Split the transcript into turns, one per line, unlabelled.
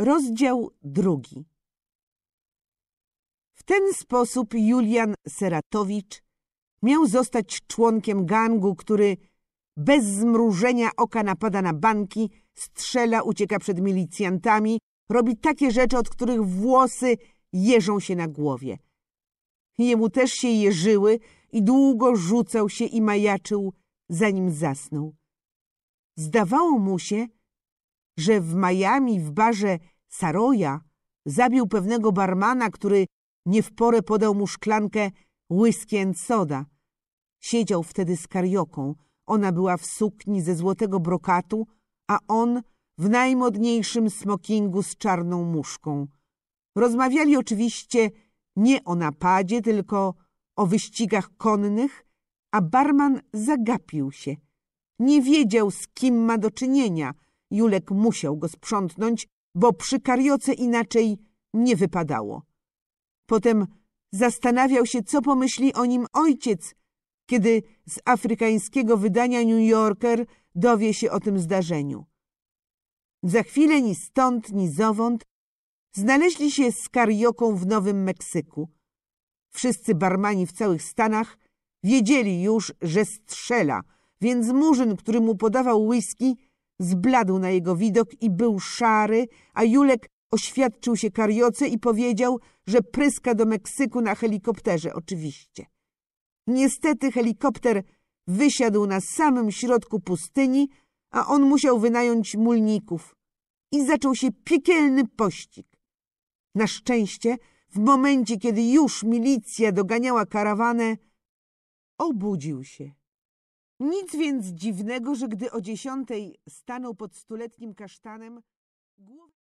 Rozdział drugi. W ten sposób Julian Seratowicz miał zostać członkiem gangu, który bez zmrużenia oka napada na banki, strzela, ucieka przed milicjantami, robi takie rzeczy, od których włosy jeżą się na głowie. Jemu też się jeżyły i długo rzucał się i majaczył, zanim zasnął. Zdawało mu się, że w Miami w barze Saroya zabił pewnego barmana, który nie w porę podał mu szklankę whisky and soda. Siedział wtedy z karioką. Ona była w sukni ze złotego brokatu, a on w najmodniejszym smokingu z czarną muszką. Rozmawiali oczywiście nie o napadzie, tylko o wyścigach konnych, a barman zagapił się. Nie wiedział, z kim ma do czynienia – Julek musiał go sprzątnąć, bo przy karioce inaczej nie wypadało. Potem zastanawiał się, co pomyśli o nim ojciec, kiedy z afrykańskiego wydania New Yorker dowie się o tym zdarzeniu. Za chwilę ni stąd, ni zowąd znaleźli się z karioką w Nowym Meksyku. Wszyscy barmani w całych Stanach wiedzieli już, że strzela, więc murzyn, który mu podawał whisky, Zbladł na jego widok i był szary, a Julek oświadczył się karioce i powiedział, że pryska do Meksyku na helikopterze, oczywiście. Niestety helikopter wysiadł na samym środku pustyni, a on musiał wynająć mulników. I zaczął się piekielny pościg. Na szczęście, w momencie, kiedy już milicja doganiała karawanę, obudził się. Nic więc dziwnego, że gdy o dziesiątej stanął pod stuletnim kasztanem,